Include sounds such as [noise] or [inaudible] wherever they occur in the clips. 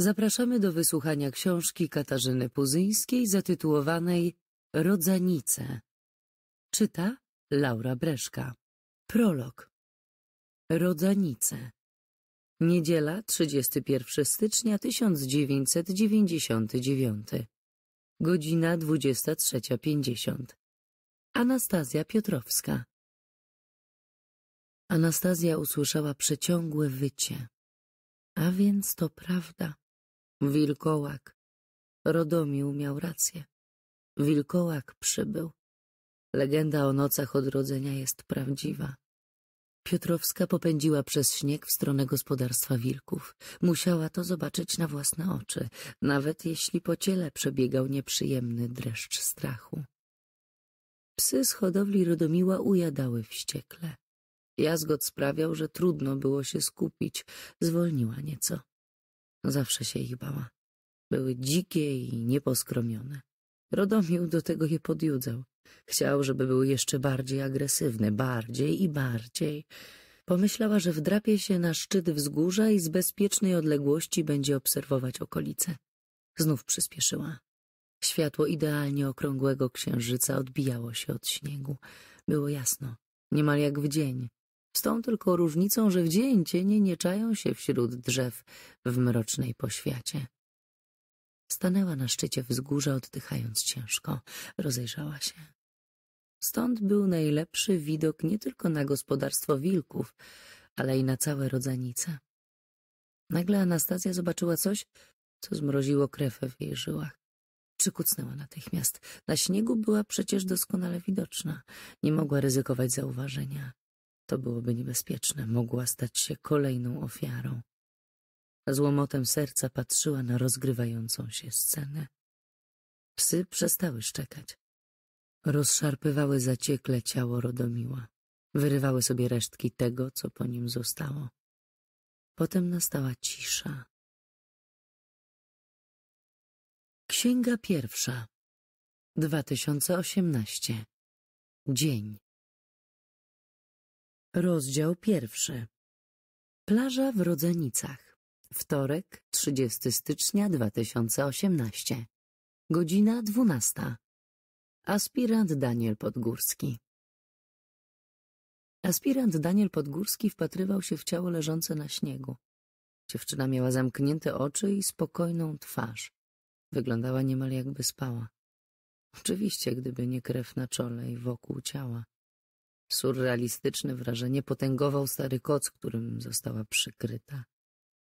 Zapraszamy do wysłuchania książki Katarzyny Puzyńskiej zatytułowanej Rodzanice. Czyta Laura Breszka. Prolog. Rodzanice. Niedziela 31 stycznia 1999. Godzina 23.50. Anastazja Piotrowska. Anastazja usłyszała przeciągłe wycie. A więc to prawda. Wilkołak. Rodomił miał rację. Wilkołak przybył. Legenda o nocach odrodzenia jest prawdziwa. Piotrowska popędziła przez śnieg w stronę gospodarstwa wilków. Musiała to zobaczyć na własne oczy, nawet jeśli po ciele przebiegał nieprzyjemny dreszcz strachu. Psy z hodowli Rodomiła ujadały wściekle. Jazgot sprawiał, że trudno było się skupić, zwolniła nieco. Zawsze się ich bała. Były dzikie i nieposkromione. Rodomił do tego je podjudzał. Chciał, żeby były jeszcze bardziej agresywne, bardziej i bardziej. Pomyślała, że wdrapie się na szczyt wzgórza i z bezpiecznej odległości będzie obserwować okolice. Znów przyspieszyła. Światło idealnie okrągłego księżyca odbijało się od śniegu. Było jasno, niemal jak w dzień z tą tylko różnicą, że w dzień cienie nie czają się wśród drzew w mrocznej poświacie. Stanęła na szczycie wzgórza, oddychając ciężko. Rozejrzała się. Stąd był najlepszy widok nie tylko na gospodarstwo wilków, ale i na całe rodzanice. Nagle Anastazja zobaczyła coś, co zmroziło krew w jej żyłach. Przykucnęła natychmiast. Na śniegu była przecież doskonale widoczna. Nie mogła ryzykować zauważenia. To byłoby niebezpieczne, mogła stać się kolejną ofiarą. Z łomotem serca patrzyła na rozgrywającą się scenę. Psy przestały szczekać. Rozszarpywały zaciekle ciało Rodomiła. Wyrywały sobie resztki tego, co po nim zostało. Potem nastała cisza. Księga pierwsza 2018 Dzień Rozdział pierwszy. Plaża w Rodzenicach. Wtorek, 30 stycznia 2018. Godzina 12. Aspirant Daniel Podgórski. Aspirant Daniel Podgórski wpatrywał się w ciało leżące na śniegu. Dziewczyna miała zamknięte oczy i spokojną twarz. Wyglądała niemal jakby spała. Oczywiście, gdyby nie krew na czole i wokół ciała. Surrealistyczne wrażenie potęgował stary koc, którym została przykryta.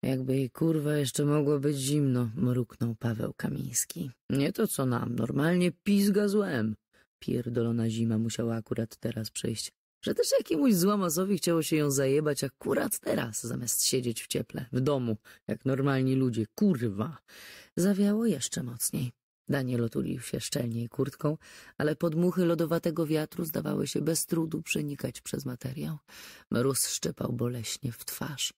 Jakby jej kurwa jeszcze mogło być zimno, mruknął Paweł Kamiński. Nie to co nam, normalnie pizga złem. Pierdolona zima musiała akurat teraz przyjść. Że też jakiemuś złamazowi chciało się ją zajebać akurat teraz, zamiast siedzieć w cieple, w domu, jak normalni ludzie, kurwa. Zawiało jeszcze mocniej. Daniel otulił się szczelniej kurtką, ale podmuchy lodowatego wiatru zdawały się bez trudu przenikać przez materiał. Mróz szczypał boleśnie w twarz.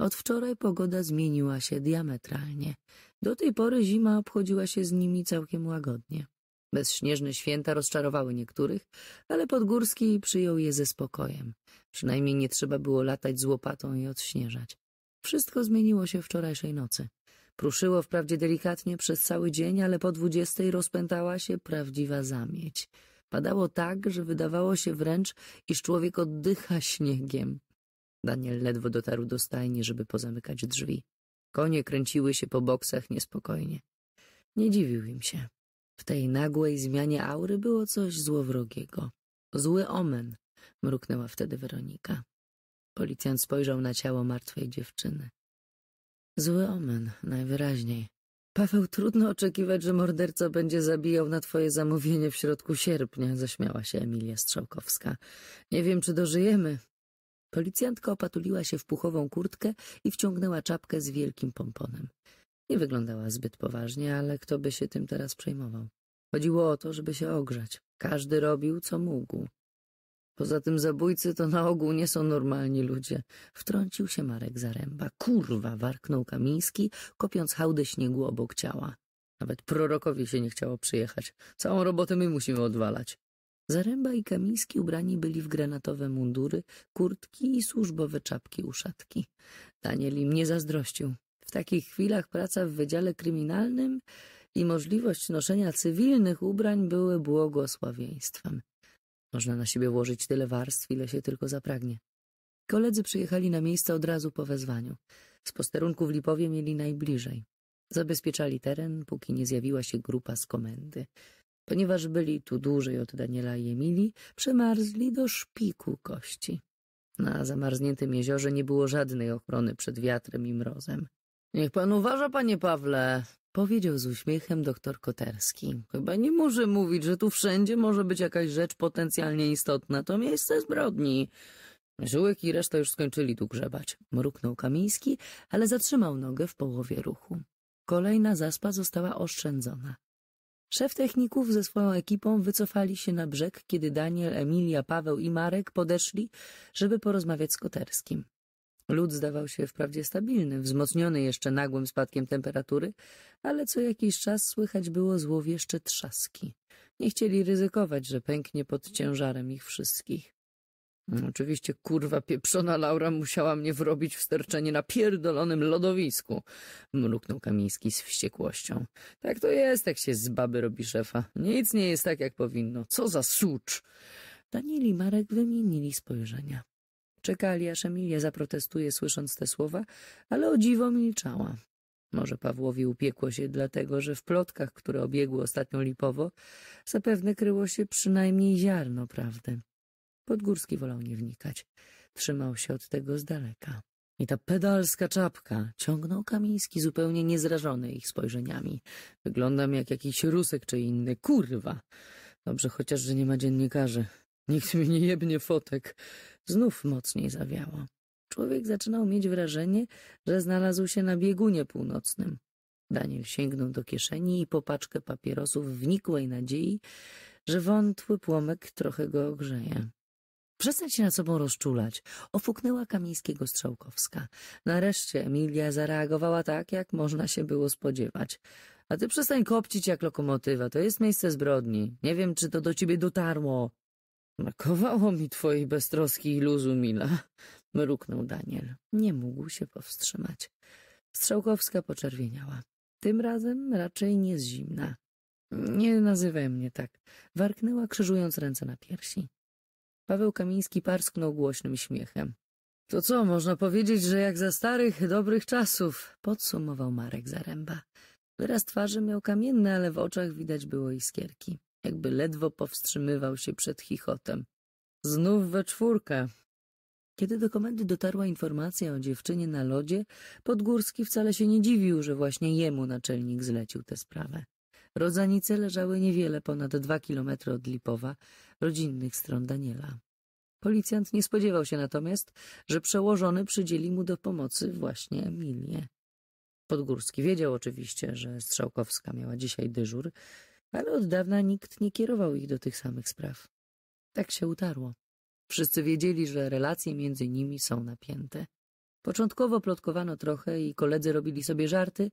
Od wczoraj pogoda zmieniła się diametralnie. Do tej pory zima obchodziła się z nimi całkiem łagodnie. Bezśnieżne święta rozczarowały niektórych, ale Podgórski przyjął je ze spokojem. Przynajmniej nie trzeba było latać z łopatą i odśnieżać. Wszystko zmieniło się wczorajszej nocy. Pruszyło wprawdzie delikatnie przez cały dzień, ale po dwudziestej rozpętała się prawdziwa zamieć. Padało tak, że wydawało się wręcz, iż człowiek oddycha śniegiem. Daniel ledwo dotarł do stajni, żeby pozamykać drzwi. Konie kręciły się po boksach niespokojnie. Nie dziwił im się. W tej nagłej zmianie aury było coś złowrogiego. Zły omen, mruknęła wtedy Weronika. Policjant spojrzał na ciało martwej dziewczyny. Zły omen, najwyraźniej. Paweł, trudno oczekiwać, że morderca będzie zabijał na twoje zamówienie w środku sierpnia, zaśmiała się Emilia Strzałkowska. Nie wiem, czy dożyjemy. Policjantka opatuliła się w puchową kurtkę i wciągnęła czapkę z wielkim pomponem. Nie wyglądała zbyt poważnie, ale kto by się tym teraz przejmował? Chodziło o to, żeby się ogrzać. Każdy robił, co mógł. Poza tym zabójcy to na ogół nie są normalni ludzie. Wtrącił się Marek Zaręba. Kurwa, warknął Kamiński, kopiąc hałdę śniegu obok ciała. Nawet prorokowi się nie chciało przyjechać. Całą robotę my musimy odwalać. Zaręba i Kamiński ubrani byli w granatowe mundury, kurtki i służbowe czapki uszatki. Daniel im nie zazdrościł. W takich chwilach praca w Wydziale Kryminalnym i możliwość noszenia cywilnych ubrań były błogosławieństwem. Można na siebie włożyć tyle warstw, ile się tylko zapragnie. Koledzy przyjechali na miejsce od razu po wezwaniu. Z posterunku w Lipowie mieli najbliżej. Zabezpieczali teren, póki nie zjawiła się grupa z komendy. Ponieważ byli tu dłużej od Daniela i Emilii, przemarzli do szpiku kości. Na zamarzniętym jeziorze nie było żadnej ochrony przed wiatrem i mrozem. Niech pan uważa, panie Pawle, Powiedział z uśmiechem doktor Koterski. Chyba nie może mówić, że tu wszędzie może być jakaś rzecz potencjalnie istotna. To miejsce zbrodni. Żyłek i reszta już skończyli tu grzebać. Mruknął Kamiński, ale zatrzymał nogę w połowie ruchu. Kolejna zaspa została oszczędzona. Szef techników ze swoją ekipą wycofali się na brzeg, kiedy Daniel, Emilia, Paweł i Marek podeszli, żeby porozmawiać z Koterskim. Lód zdawał się wprawdzie stabilny, wzmocniony jeszcze nagłym spadkiem temperatury, ale co jakiś czas słychać było złowieszcze trzaski. Nie chcieli ryzykować, że pęknie pod ciężarem ich wszystkich. No, oczywiście kurwa pieprzona Laura musiała mnie wrobić w sterczenie na pierdolonym lodowisku, mruknął Kamiński z wściekłością. Tak to jest, jak się z baby robi szefa. Nic nie jest tak, jak powinno. Co za sucz! Daniel i Marek wymienili spojrzenia. Czekali, aż Emilia zaprotestuje, słysząc te słowa, ale o dziwo milczała. Może Pawłowi upiekło się dlatego, że w plotkach, które obiegły ostatnio Lipowo, zapewne kryło się przynajmniej ziarno prawdy. Podgórski wolał nie wnikać. Trzymał się od tego z daleka. I ta pedalska czapka ciągnął Kamiński zupełnie niezrażony ich spojrzeniami. Wyglądam jak jakiś rusek czy inny. Kurwa! Dobrze chociaż, że nie ma dziennikarzy. Nikt mi nie jebnie fotek znów mocniej zawiało. Człowiek zaczynał mieć wrażenie, że znalazł się na biegunie północnym. Daniel sięgnął do kieszeni i po paczkę papierosów w nikłej nadziei, że wątły płomek trochę go ogrzeje. Przestań się nad sobą rozczulać, ofuknęła Kamińskiego Strzałkowska. Nareszcie Emilia zareagowała tak, jak można się było spodziewać. A ty przestań kopcić jak lokomotywa, to jest miejsce zbrodni. Nie wiem, czy to do ciebie dotarło, Brakowało mi twojej beztroski i luzu, Mila, mruknął Daniel. Nie mógł się powstrzymać. Strzałkowska poczerwieniała. Tym razem raczej nie z zimna. Nie nazywaj mnie tak, warknęła, krzyżując ręce na piersi. Paweł Kamiński parsknął głośnym śmiechem. To co, można powiedzieć, że jak za starych, dobrych czasów, podsumował Marek Zaręba. Wyraz twarzy miał kamienny, ale w oczach widać było iskierki jakby ledwo powstrzymywał się przed chichotem. Znów we czwórkę. Kiedy do komendy dotarła informacja o dziewczynie na lodzie, Podgórski wcale się nie dziwił, że właśnie jemu naczelnik zlecił tę sprawę. Rodzanice leżały niewiele ponad dwa kilometry od Lipowa, rodzinnych stron Daniela. Policjant nie spodziewał się natomiast, że przełożony przydzieli mu do pomocy właśnie Emilię. Podgórski wiedział oczywiście, że Strzałkowska miała dzisiaj dyżur, ale od dawna nikt nie kierował ich do tych samych spraw. Tak się utarło. Wszyscy wiedzieli, że relacje między nimi są napięte. Początkowo plotkowano trochę i koledzy robili sobie żarty,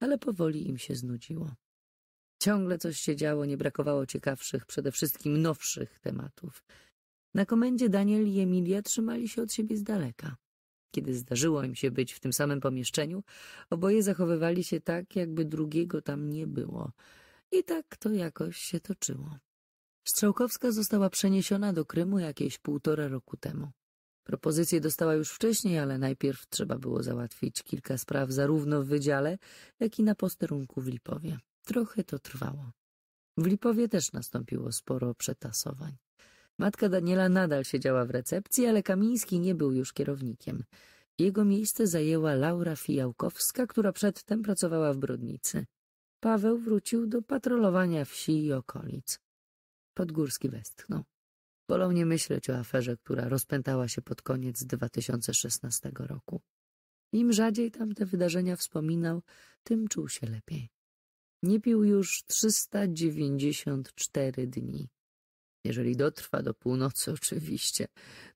ale powoli im się znudziło. Ciągle coś się działo, nie brakowało ciekawszych, przede wszystkim nowszych tematów. Na komendzie Daniel i Emilia trzymali się od siebie z daleka. Kiedy zdarzyło im się być w tym samym pomieszczeniu, oboje zachowywali się tak, jakby drugiego tam nie było – i tak to jakoś się toczyło. Strzałkowska została przeniesiona do Krymu jakieś półtora roku temu. Propozycję dostała już wcześniej, ale najpierw trzeba było załatwić kilka spraw zarówno w wydziale, jak i na posterunku w Lipowie. Trochę to trwało. W Lipowie też nastąpiło sporo przetasowań. Matka Daniela nadal siedziała w recepcji, ale Kamiński nie był już kierownikiem. Jego miejsce zajęła Laura Fijałkowska, która przedtem pracowała w Brodnicy. Paweł wrócił do patrolowania wsi i okolic. Podgórski westchnął. Wolał nie myśleć o aferze, która rozpętała się pod koniec 2016 roku. Im rzadziej tamte wydarzenia wspominał, tym czuł się lepiej. Nie pił już 394 dni. Jeżeli dotrwa do północy, [laughs] oczywiście,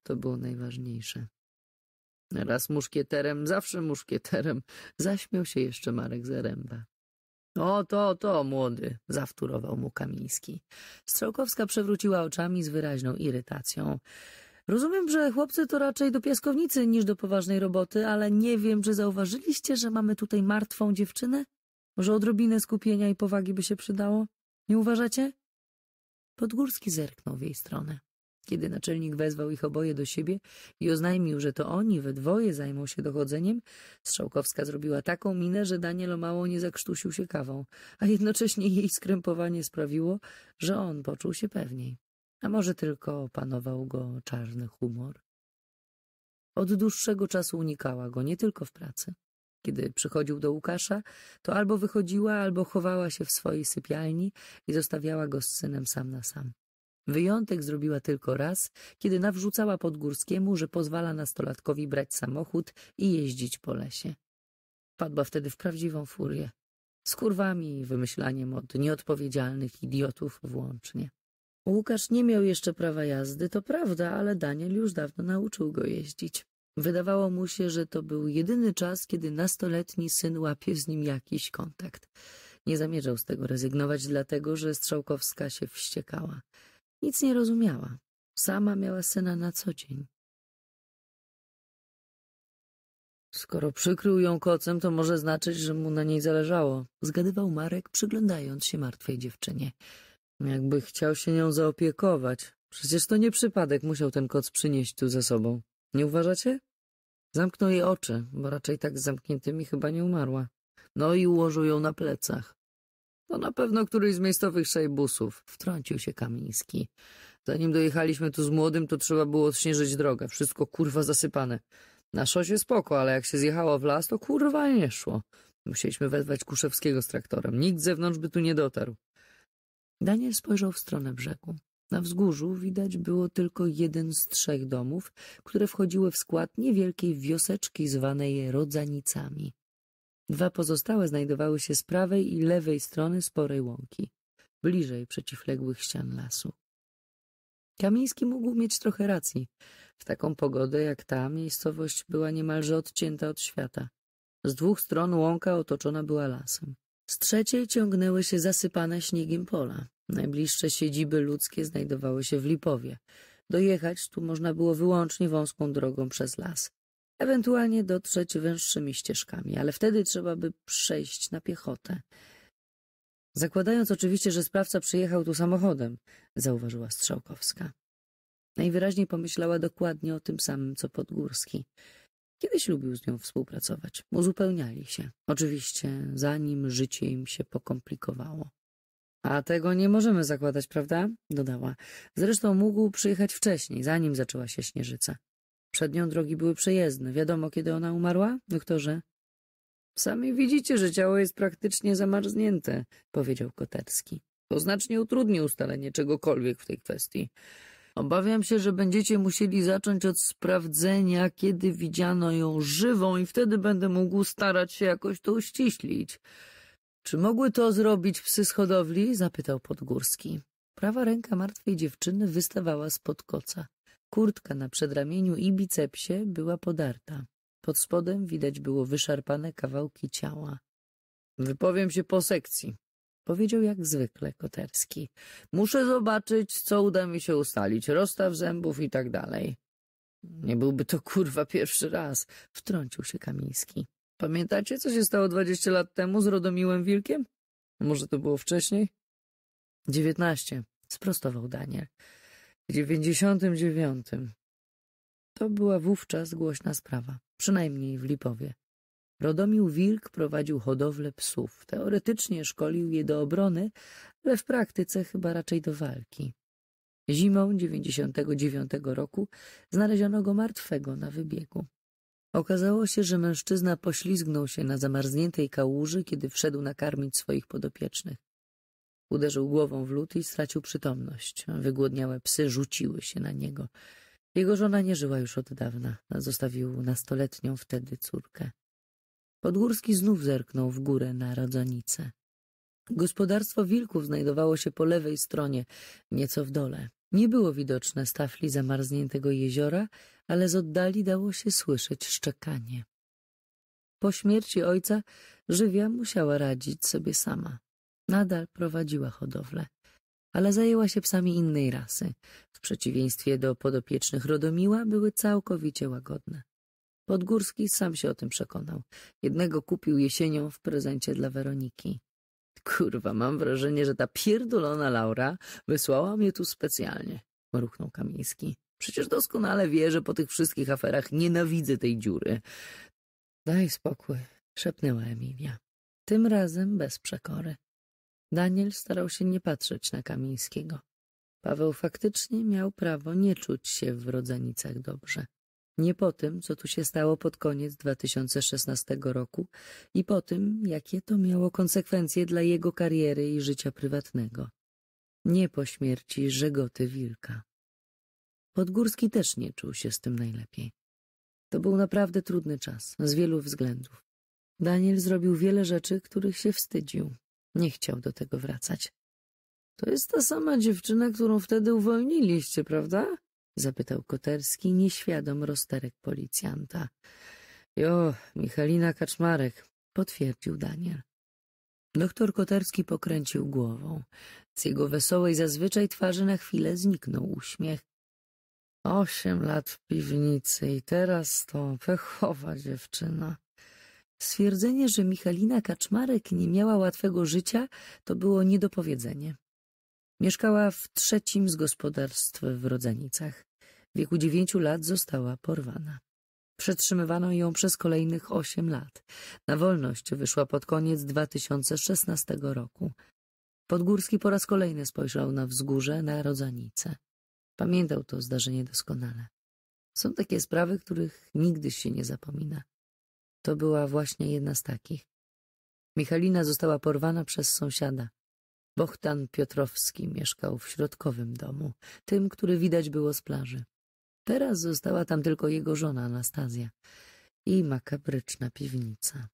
to było najważniejsze. Raz muszkieterem, zawsze muszkieterem, zaśmiał się jeszcze Marek Zaręba. O, to, to, młody, zawtórował mu Kamiński. Strzałkowska przewróciła oczami z wyraźną irytacją. Rozumiem, że chłopcy to raczej do piaskownicy niż do poważnej roboty, ale nie wiem, czy zauważyliście, że mamy tutaj martwą dziewczynę? Może odrobinę skupienia i powagi by się przydało? Nie uważacie? Podgórski zerknął w jej stronę. Kiedy naczelnik wezwał ich oboje do siebie i oznajmił, że to oni we dwoje zajmą się dochodzeniem, Strzałkowska zrobiła taką minę, że Daniel o mało nie zakrztusił się kawą, a jednocześnie jej skrępowanie sprawiło, że on poczuł się pewniej. A może tylko opanował go czarny humor? Od dłuższego czasu unikała go, nie tylko w pracy. Kiedy przychodził do Łukasza, to albo wychodziła, albo chowała się w swojej sypialni i zostawiała go z synem sam na sam. Wyjątek zrobiła tylko raz, kiedy nawrzucała Podgórskiemu, że pozwala nastolatkowi brać samochód i jeździć po lesie. Padła wtedy w prawdziwą furię. Z kurwami i wymyślaniem od nieodpowiedzialnych idiotów włącznie. Łukasz nie miał jeszcze prawa jazdy, to prawda, ale Daniel już dawno nauczył go jeździć. Wydawało mu się, że to był jedyny czas, kiedy nastoletni syn łapie z nim jakiś kontakt. Nie zamierzał z tego rezygnować, dlatego że Strzałkowska się wściekała. Nic nie rozumiała. Sama miała syna na co dzień. Skoro przykrył ją kocem, to może znaczyć, że mu na niej zależało, zgadywał Marek, przyglądając się martwej dziewczynie. Jakby chciał się nią zaopiekować. Przecież to nie przypadek musiał ten koc przynieść tu ze sobą. Nie uważacie? Zamknął jej oczy, bo raczej tak z zamkniętymi chyba nie umarła. No i ułożył ją na plecach. To na pewno któryś z miejscowych szajbusów, wtrącił się Kamiński. Zanim dojechaliśmy tu z młodym, to trzeba było odśnieżyć drogę. Wszystko kurwa zasypane. Na szosie spoko, ale jak się zjechało w las, to kurwa nie szło. Musieliśmy wezwać Kuszewskiego z traktorem. Nikt z zewnątrz by tu nie dotarł. Daniel spojrzał w stronę brzegu. Na wzgórzu widać było tylko jeden z trzech domów, które wchodziły w skład niewielkiej wioseczki zwanej Rodzanicami. Dwa pozostałe znajdowały się z prawej i lewej strony sporej łąki, bliżej przeciwległych ścian lasu. Kamiński mógł mieć trochę racji. W taką pogodę jak ta miejscowość była niemalże odcięta od świata. Z dwóch stron łąka otoczona była lasem. Z trzeciej ciągnęły się zasypane śniegiem pola. Najbliższe siedziby ludzkie znajdowały się w Lipowie. Dojechać tu można było wyłącznie wąską drogą przez las ewentualnie dotrzeć węższymi ścieżkami, ale wtedy trzeba by przejść na piechotę. Zakładając oczywiście, że sprawca przyjechał tu samochodem, zauważyła Strzałkowska. Najwyraźniej pomyślała dokładnie o tym samym, co Podgórski. Kiedyś lubił z nią współpracować. Uzupełniali się. Oczywiście, zanim życie im się pokomplikowało. A tego nie możemy zakładać, prawda? Dodała. Zresztą mógł przyjechać wcześniej, zanim zaczęła się śnieżyca. Przed nią drogi były przejezdne. Wiadomo, kiedy ona umarła, doktorze? Sami widzicie, że ciało jest praktycznie zamarznięte, powiedział Koterski. To znacznie utrudni ustalenie czegokolwiek w tej kwestii. Obawiam się, że będziecie musieli zacząć od sprawdzenia, kiedy widziano ją żywą i wtedy będę mógł starać się jakoś to uściślić. Czy mogły to zrobić psy z hodowli? zapytał Podgórski. Prawa ręka martwej dziewczyny wystawała spod koca. Kurtka na przedramieniu i bicepsie była podarta. Pod spodem widać było wyszarpane kawałki ciała. Wypowiem się po sekcji, powiedział jak zwykle Koterski. Muszę zobaczyć, co uda mi się ustalić, rozstaw zębów i tak dalej. Nie byłby to kurwa pierwszy raz, wtrącił się Kamiński. Pamiętacie, co się stało dwadzieścia lat temu z Rodomiłem Wilkiem? Może to było wcześniej? Dziewiętnaście, sprostował Daniel. W dziewięćdziesiątym dziewiątym. To była wówczas głośna sprawa, przynajmniej w Lipowie. Rodomił Wilk prowadził hodowlę psów. Teoretycznie szkolił je do obrony, ale w praktyce chyba raczej do walki. Zimą 99 roku znaleziono go martwego na wybiegu. Okazało się, że mężczyzna poślizgnął się na zamarzniętej kałuży, kiedy wszedł nakarmić swoich podopiecznych. Uderzył głową w lód i stracił przytomność. Wygłodniałe psy rzuciły się na niego. Jego żona nie żyła już od dawna. Zostawił nastoletnią wtedy córkę. Podgórski znów zerknął w górę na rodzonicę. Gospodarstwo wilków znajdowało się po lewej stronie, nieco w dole. Nie było widoczne stafli zamarzniętego jeziora, ale z oddali dało się słyszeć szczekanie. Po śmierci ojca żywia musiała radzić sobie sama. Nadal prowadziła hodowlę, ale zajęła się psami innej rasy. W przeciwieństwie do podopiecznych Rodomiła były całkowicie łagodne. Podgórski sam się o tym przekonał. Jednego kupił jesienią w prezencie dla Weroniki. Kurwa, mam wrażenie, że ta pierdolona Laura wysłała mnie tu specjalnie, mruchnął Kamiński. Przecież doskonale wie, że po tych wszystkich aferach nienawidzę tej dziury. Daj spokój, szepnęła Emilia. Tym razem bez przekory. Daniel starał się nie patrzeć na Kamińskiego. Paweł faktycznie miał prawo nie czuć się w Rodzenicach dobrze. Nie po tym, co tu się stało pod koniec 2016 roku i po tym, jakie to miało konsekwencje dla jego kariery i życia prywatnego. Nie po śmierci Żegoty Wilka. Podgórski też nie czuł się z tym najlepiej. To był naprawdę trudny czas, z wielu względów. Daniel zrobił wiele rzeczy, których się wstydził. Nie chciał do tego wracać. To jest ta sama dziewczyna, którą wtedy uwolniliście, prawda? Zapytał Koterski, nieświadom rozterek policjanta. Jo, Michalina Kaczmarek, potwierdził Daniel. Doktor Koterski pokręcił głową. Z jego wesołej zazwyczaj twarzy na chwilę zniknął uśmiech. Osiem lat w piwnicy i teraz to pechowa dziewczyna. Stwierdzenie, że Michalina Kaczmarek nie miała łatwego życia, to było niedopowiedzenie. Mieszkała w trzecim z gospodarstw w Rodzenicach. W wieku dziewięciu lat została porwana. Przetrzymywano ją przez kolejnych osiem lat. Na wolność wyszła pod koniec 2016 roku. Podgórski po raz kolejny spojrzał na wzgórze, na Rodzanice. Pamiętał to zdarzenie doskonale. Są takie sprawy, których nigdy się nie zapomina. To była właśnie jedna z takich. Michalina została porwana przez sąsiada. Bohdan Piotrowski mieszkał w środkowym domu, tym, który widać było z plaży. Teraz została tam tylko jego żona Anastazja i makabryczna piwnica.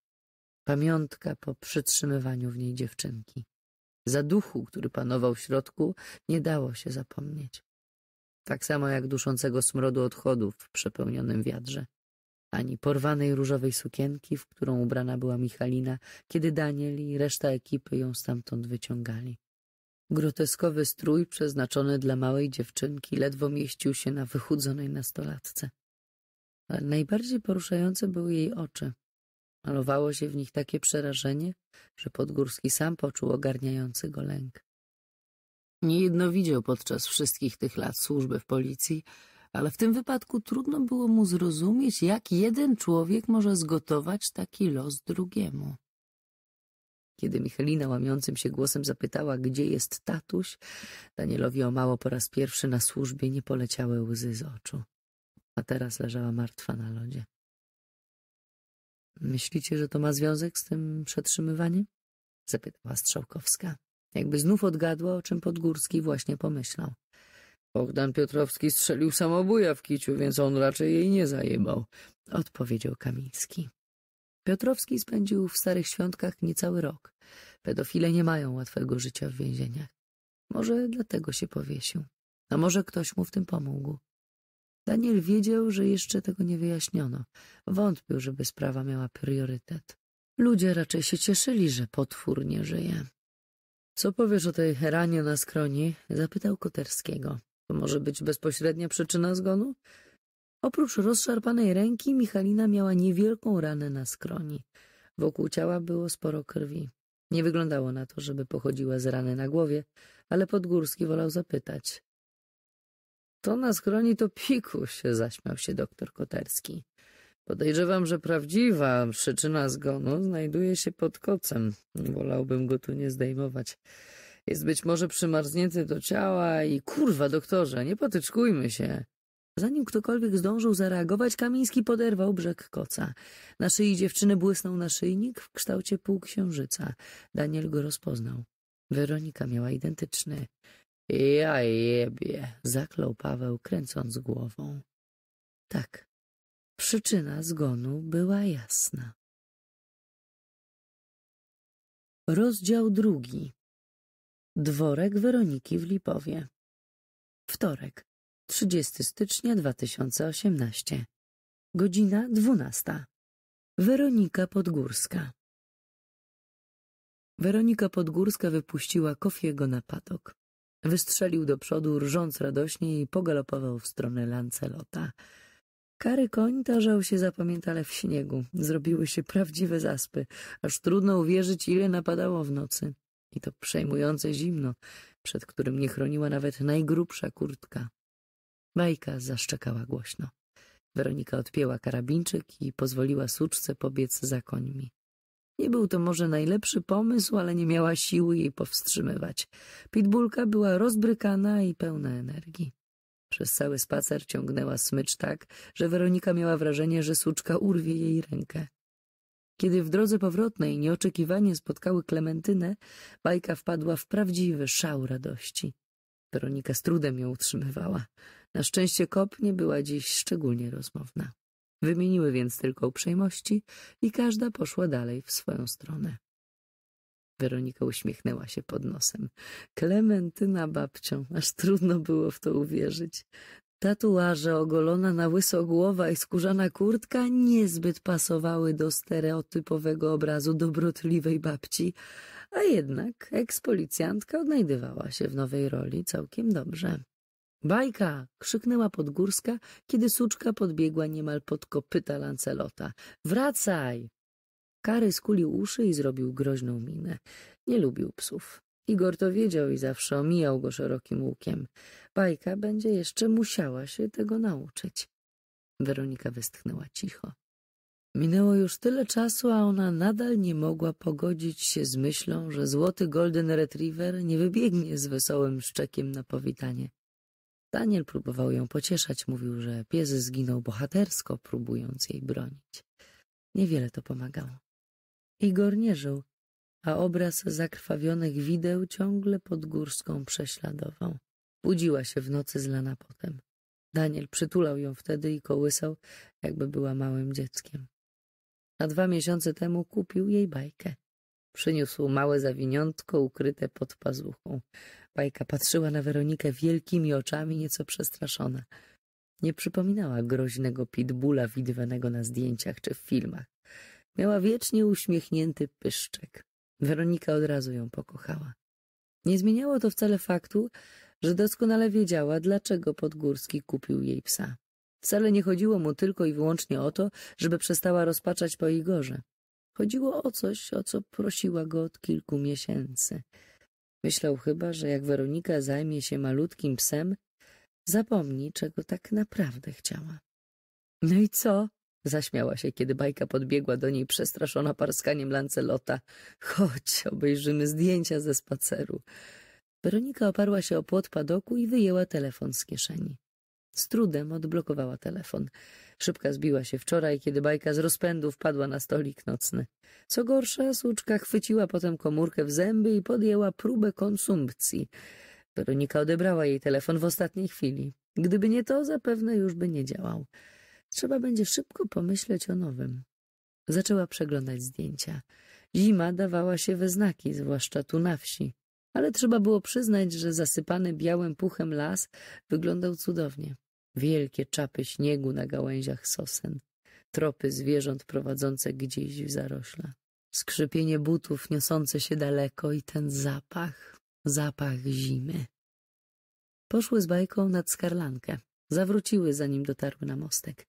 Pamiątka po przytrzymywaniu w niej dziewczynki. Za duchu, który panował w środku, nie dało się zapomnieć. Tak samo jak duszącego smrodu odchodów w przepełnionym wiadrze ani porwanej różowej sukienki, w którą ubrana była Michalina, kiedy Daniel i reszta ekipy ją stamtąd wyciągali. Groteskowy strój przeznaczony dla małej dziewczynki ledwo mieścił się na wychudzonej nastolatce. Ale najbardziej poruszające były jej oczy. Malowało się w nich takie przerażenie, że Podgórski sam poczuł ogarniający go lęk. Niejedno widział podczas wszystkich tych lat służby w policji, ale w tym wypadku trudno było mu zrozumieć, jak jeden człowiek może zgotować taki los drugiemu. Kiedy Michelina łamiącym się głosem zapytała, gdzie jest tatuś, Danielowi o mało po raz pierwszy na służbie nie poleciały łzy z oczu. A teraz leżała martwa na lodzie. Myślicie, że to ma związek z tym przetrzymywaniem? Zapytała Strzałkowska. Jakby znów odgadła, o czym Podgórski właśnie pomyślał. Bogdan Piotrowski strzelił samobuja w kiciu, więc on raczej jej nie zajebał, odpowiedział Kamiński. Piotrowski spędził w Starych Świątkach niecały rok. Pedofile nie mają łatwego życia w więzieniach. Może dlatego się powiesił. A może ktoś mu w tym pomógł. Daniel wiedział, że jeszcze tego nie wyjaśniono. Wątpił, żeby sprawa miała priorytet. Ludzie raczej się cieszyli, że potwór nie żyje. — Co powiesz o tej heranie na skroni? — zapytał Koterskiego. To może być bezpośrednia przyczyna zgonu? Oprócz rozszarpanej ręki, Michalina miała niewielką ranę na skroni. Wokół ciała było sporo krwi. Nie wyglądało na to, żeby pochodziła z rany na głowie, ale Podgórski wolał zapytać. To na skroni to pikuś, zaśmiał się doktor Koterski. Podejrzewam, że prawdziwa przyczyna zgonu znajduje się pod kocem. Wolałbym go tu nie zdejmować. Jest być może przymarznięty do ciała i kurwa, doktorze, nie patyczkujmy się. Zanim ktokolwiek zdążył zareagować, Kamiński poderwał brzeg koca. Na szyi dziewczyny błysnął naszyjnik w kształcie półksiężyca. Daniel go rozpoznał. Weronika miała identyczny. Ja jebie, zaklął Paweł, kręcąc głową. Tak, przyczyna zgonu była jasna. Rozdział drugi Dworek Weroniki w Lipowie. Wtorek, 30 stycznia 2018. Godzina 12. Weronika Podgórska. Weronika Podgórska wypuściła Kofiego na patok. Wystrzelił do przodu, rżąc radośnie i pogalopował w stronę Lancelota. Kary koń tarzał się zapamiętale w śniegu. Zrobiły się prawdziwe zaspy. Aż trudno uwierzyć, ile napadało w nocy i to przejmujące zimno, przed którym nie chroniła nawet najgrubsza kurtka. Majka zaszczekała głośno. Weronika odpięła karabinczyk i pozwoliła suczce pobiec za końmi. Nie był to może najlepszy pomysł, ale nie miała siły jej powstrzymywać. Pitbulka była rozbrykana i pełna energii. Przez cały spacer ciągnęła smycz tak, że Weronika miała wrażenie, że suczka urwie jej rękę. Kiedy w drodze powrotnej nieoczekiwanie spotkały Klementynę, bajka wpadła w prawdziwy szał radości. Weronika z trudem ją utrzymywała. Na szczęście kop nie była dziś szczególnie rozmowna. Wymieniły więc tylko uprzejmości i każda poszła dalej w swoją stronę. Weronika uśmiechnęła się pod nosem. Klementyna babcią, aż trudno było w to uwierzyć. Tatuaże, ogolona na łyso głowa i skórzana kurtka niezbyt pasowały do stereotypowego obrazu dobrotliwej babci, a jednak ekspolicjantka odnajdywała się w nowej roli całkiem dobrze. Bajka! krzyknęła podgórska, kiedy suczka podbiegła niemal pod kopyta Lancelota. Wracaj! Kary skulił uszy i zrobił groźną minę. Nie lubił psów. Igor to wiedział i zawsze omijał go szerokim łukiem. Bajka będzie jeszcze musiała się tego nauczyć. Weronika westchnęła cicho. Minęło już tyle czasu, a ona nadal nie mogła pogodzić się z myślą, że złoty golden retriever nie wybiegnie z wesołym szczekiem na powitanie. Daniel próbował ją pocieszać, mówił, że pies zginął bohatersko, próbując jej bronić. Niewiele to pomagało. Igor nie żył, a obraz zakrwawionych wideł ciągle pod górską prześladował. Budziła się w nocy zlana potem. Daniel przytulał ją wtedy i kołysał, jakby była małym dzieckiem. A dwa miesiące temu kupił jej bajkę. Przyniósł małe zawiniątko ukryte pod pazuchą. Bajka patrzyła na Weronikę wielkimi oczami, nieco przestraszona. Nie przypominała groźnego pitbula widywanego na zdjęciach czy w filmach. Miała wiecznie uśmiechnięty pyszczek. Weronika od razu ją pokochała. Nie zmieniało to wcale faktu, że doskonale wiedziała, dlaczego Podgórski kupił jej psa. Wcale nie chodziło mu tylko i wyłącznie o to, żeby przestała rozpaczać po jej gorze. Chodziło o coś, o co prosiła go od kilku miesięcy. Myślał chyba, że jak Weronika zajmie się malutkim psem, zapomni, czego tak naprawdę chciała. No i co? Zaśmiała się, kiedy bajka podbiegła do niej przestraszona parskaniem lancelota. Chodź, obejrzymy zdjęcia ze spaceru. Weronika oparła się o płot padoku i wyjęła telefon z kieszeni. Z trudem odblokowała telefon. Szybka zbiła się wczoraj, kiedy bajka z rozpędu wpadła na stolik nocny. Co gorsza, słuczka chwyciła potem komórkę w zęby i podjęła próbę konsumpcji. Weronika odebrała jej telefon w ostatniej chwili. Gdyby nie to, zapewne już by nie działał. Trzeba będzie szybko pomyśleć o nowym. Zaczęła przeglądać zdjęcia. Zima dawała się we znaki, zwłaszcza tu na wsi. Ale trzeba było przyznać, że zasypany białym puchem las wyglądał cudownie. Wielkie czapy śniegu na gałęziach sosen, tropy zwierząt prowadzące gdzieś w zarośla, skrzypienie butów niosące się daleko i ten zapach, zapach zimy. Poszły z bajką nad skarlankę. Zawróciły, zanim dotarły na mostek.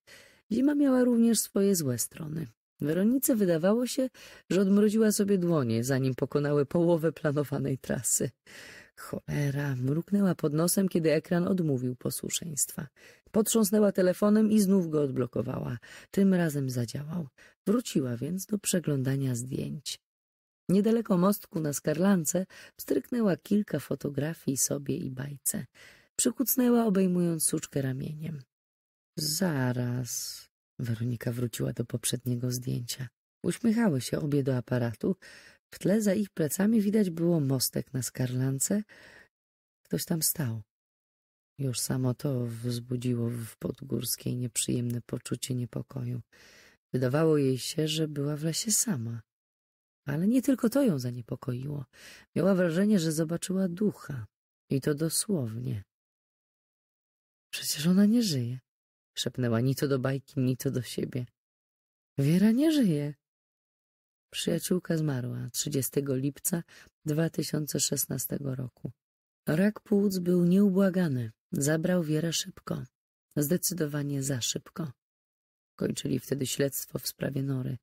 Zima miała również swoje złe strony. Weronice wydawało się, że odmroziła sobie dłonie, zanim pokonały połowę planowanej trasy. Cholera, mruknęła pod nosem, kiedy ekran odmówił posłuszeństwa. Potrząsnęła telefonem i znów go odblokowała. Tym razem zadziałał. Wróciła więc do przeglądania zdjęć. Niedaleko mostku na skarlance pstryknęła kilka fotografii sobie i bajce. Przykucnęła, obejmując suczkę ramieniem. Zaraz. Weronika wróciła do poprzedniego zdjęcia. Uśmiechały się obie do aparatu. W tle za ich plecami widać było mostek na skarlance. Ktoś tam stał. Już samo to wzbudziło w Podgórskiej nieprzyjemne poczucie niepokoju. Wydawało jej się, że była w lesie sama. Ale nie tylko to ją zaniepokoiło. Miała wrażenie, że zobaczyła ducha. I to dosłownie. Przecież ona nie żyje. Szepnęła ni to do bajki, ni to do siebie. Wiera nie żyje. Przyjaciółka zmarła 30 lipca 2016 roku. Rak płuc był nieubłagany. Zabrał Wierę szybko. Zdecydowanie za szybko. Kończyli wtedy śledztwo w sprawie Nory.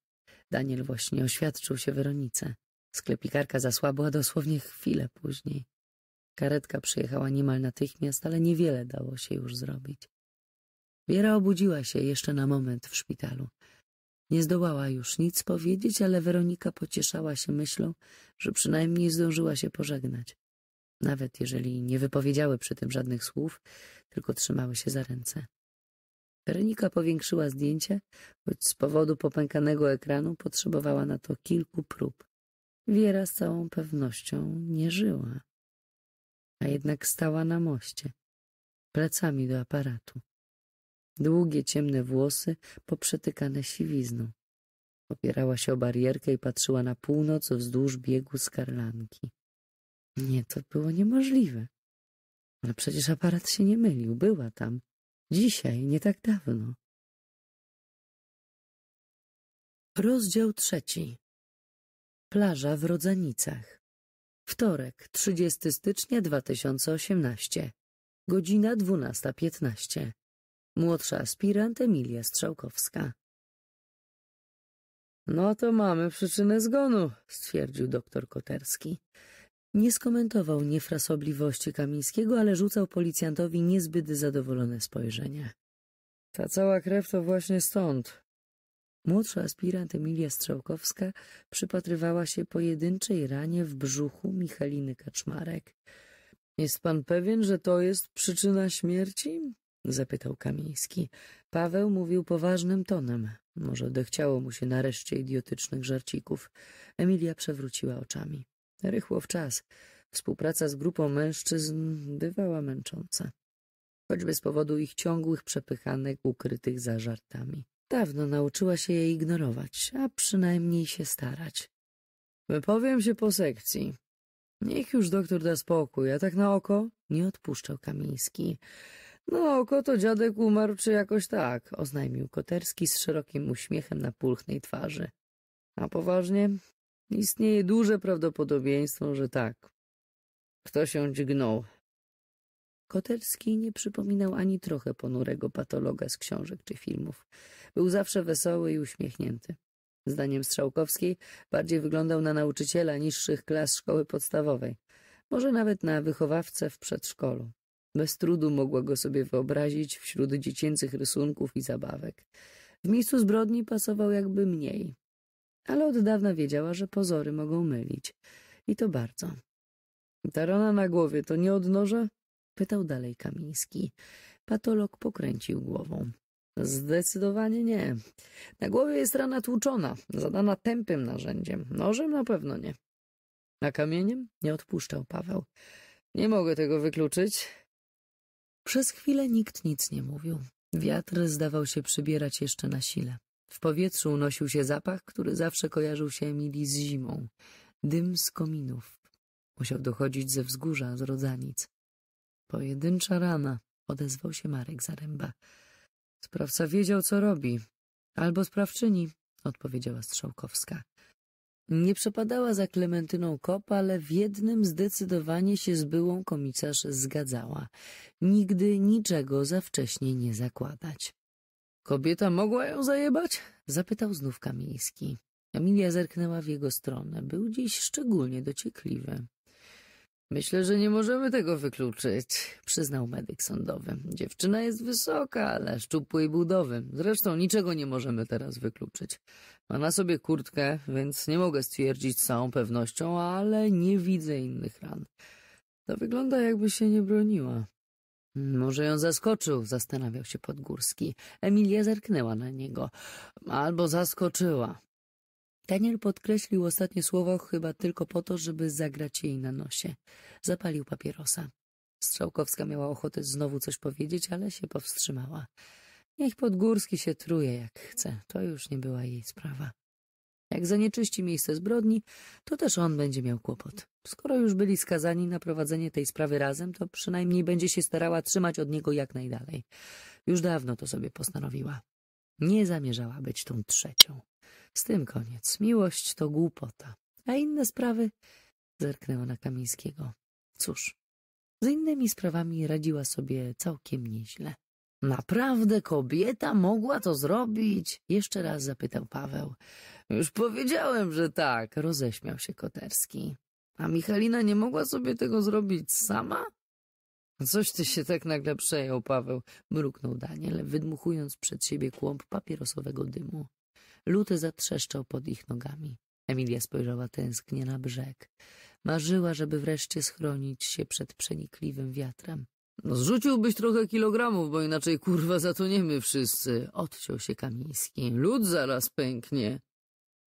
Daniel właśnie oświadczył się Weronice. Sklepikarka zasłabła dosłownie chwilę później. Karetka przyjechała niemal natychmiast, ale niewiele dało się już zrobić. Wiera obudziła się jeszcze na moment w szpitalu. Nie zdołała już nic powiedzieć, ale Weronika pocieszała się myślą, że przynajmniej zdążyła się pożegnać. Nawet jeżeli nie wypowiedziały przy tym żadnych słów, tylko trzymały się za ręce. Weronika powiększyła zdjęcie, choć z powodu popękanego ekranu potrzebowała na to kilku prób. Wiera z całą pewnością nie żyła a jednak stała na moście, plecami do aparatu. Długie, ciemne włosy poprzetykane siwizną. Opierała się o barierkę i patrzyła na północ wzdłuż biegu skarlanki. Nie, to było niemożliwe. Ale przecież aparat się nie mylił, była tam. Dzisiaj, nie tak dawno. Rozdział trzeci. Plaża w Rodzanicach Wtorek, 30 stycznia 2018. Godzina 12.15. Młodsza aspirant Emilia Strzałkowska. No to mamy przyczynę zgonu, stwierdził doktor Koterski. Nie skomentował niefrasobliwości Kamińskiego, ale rzucał policjantowi niezbyt zadowolone spojrzenie. Ta cała krew to właśnie stąd, Młodsza aspirant Emilia Strzałkowska przypatrywała się pojedynczej ranie w brzuchu Michaliny Kaczmarek. — Jest pan pewien, że to jest przyczyna śmierci? — zapytał Kamiński. Paweł mówił poważnym tonem. Może dechciało mu się nareszcie idiotycznych żarcików. Emilia przewróciła oczami. Rychło w czas. Współpraca z grupą mężczyzn bywała męcząca. Choćby z powodu ich ciągłych przepychanek ukrytych za żartami. Dawno nauczyła się je ignorować, a przynajmniej się starać. Wypowiem się po sekcji. Niech już doktor da spokój, a tak na oko nie odpuszczał Kamiński. No, to dziadek umarł, czy jakoś tak, oznajmił Koterski z szerokim uśmiechem na pulchnej twarzy. A poważnie? Istnieje duże prawdopodobieństwo, że tak. Kto się dźgnął, Koterski nie przypominał ani trochę ponurego patologa z książek czy filmów. Był zawsze wesoły i uśmiechnięty. Zdaniem Strzałkowskiej bardziej wyglądał na nauczyciela niższych klas szkoły podstawowej, może nawet na wychowawcę w przedszkolu. Bez trudu mogła go sobie wyobrazić wśród dziecięcych rysunków i zabawek. W miejscu zbrodni pasował jakby mniej. Ale od dawna wiedziała, że pozory mogą mylić. I to bardzo. Ta rana na głowie to nie odnoże? Pytał dalej Kamiński. Patolog pokręcił głową. Zdecydowanie nie. Na głowie jest rana tłuczona, zadana tępym narzędziem. Nożem na pewno nie. A kamieniem? Nie odpuszczał Paweł. Nie mogę tego wykluczyć. Przez chwilę nikt nic nie mówił. Wiatr zdawał się przybierać jeszcze na sile. W powietrzu unosił się zapach, który zawsze kojarzył się Emilii z zimą. Dym z kominów. Musiał dochodzić ze wzgórza, z rodzanic. Pojedyncza rana, odezwał się Marek Zaręba. Sprawca wiedział, co robi. Albo sprawczyni, odpowiedziała Strzałkowska. Nie przepadała za Klementyną Kop, ale w jednym zdecydowanie się z byłą komisarz zgadzała. Nigdy niczego za wcześnie nie zakładać. Kobieta mogła ją zajebać? Zapytał znów Kamiński. Emilia zerknęła w jego stronę. Był dziś szczególnie dociekliwy. Myślę, że nie możemy tego wykluczyć, przyznał medyk sądowy. Dziewczyna jest wysoka, ale szczupłej budowy. Zresztą niczego nie możemy teraz wykluczyć. Ma na sobie kurtkę, więc nie mogę stwierdzić z całą pewnością, ale nie widzę innych ran. To wygląda jakby się nie broniła. Może ją zaskoczył, zastanawiał się Podgórski. Emilia zerknęła na niego. Albo zaskoczyła. Daniel podkreślił ostatnie słowo chyba tylko po to, żeby zagrać jej na nosie. Zapalił papierosa. Strzałkowska miała ochotę znowu coś powiedzieć, ale się powstrzymała. Niech Podgórski się truje jak chce, to już nie była jej sprawa. Jak zanieczyści miejsce zbrodni, to też on będzie miał kłopot. Skoro już byli skazani na prowadzenie tej sprawy razem, to przynajmniej będzie się starała trzymać od niego jak najdalej. Już dawno to sobie postanowiła. Nie zamierzała być tą trzecią. Z tym koniec. Miłość to głupota. A inne sprawy... Zerknęła na Kamińskiego. Cóż, z innymi sprawami radziła sobie całkiem nieźle. Naprawdę kobieta mogła to zrobić? Jeszcze raz zapytał Paweł. Już powiedziałem, że tak, roześmiał się Koterski. A Michalina nie mogła sobie tego zrobić sama? Coś ty się tak nagle przejął, Paweł, mruknął Daniel, wydmuchując przed siebie kłąb papierosowego dymu. Luty zatrzeszczał pod ich nogami. Emilia spojrzała tęsknie na brzeg. Marzyła, żeby wreszcie schronić się przed przenikliwym wiatrem. No zrzuciłbyś trochę kilogramów, bo inaczej kurwa zatoniemy wszyscy. Odciął się Kamiński. Lud zaraz pęknie.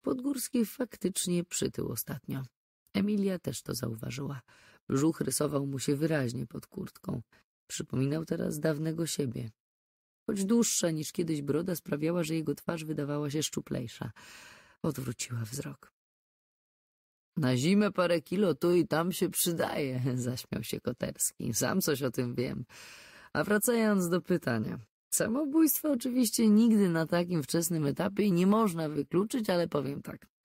Podgórski faktycznie przytył ostatnio. Emilia też to zauważyła. Brzuch rysował mu się wyraźnie pod kurtką. Przypominał teraz dawnego siebie choć dłuższa niż kiedyś broda sprawiała, że jego twarz wydawała się szczuplejsza. Odwróciła wzrok. Na zimę parę kilo tu i tam się przydaje, [laughs] zaśmiał się Koterski. Sam coś o tym wiem. A wracając do pytania. samobójstwo oczywiście nigdy na takim wczesnym etapie nie można wykluczyć, ale powiem tak.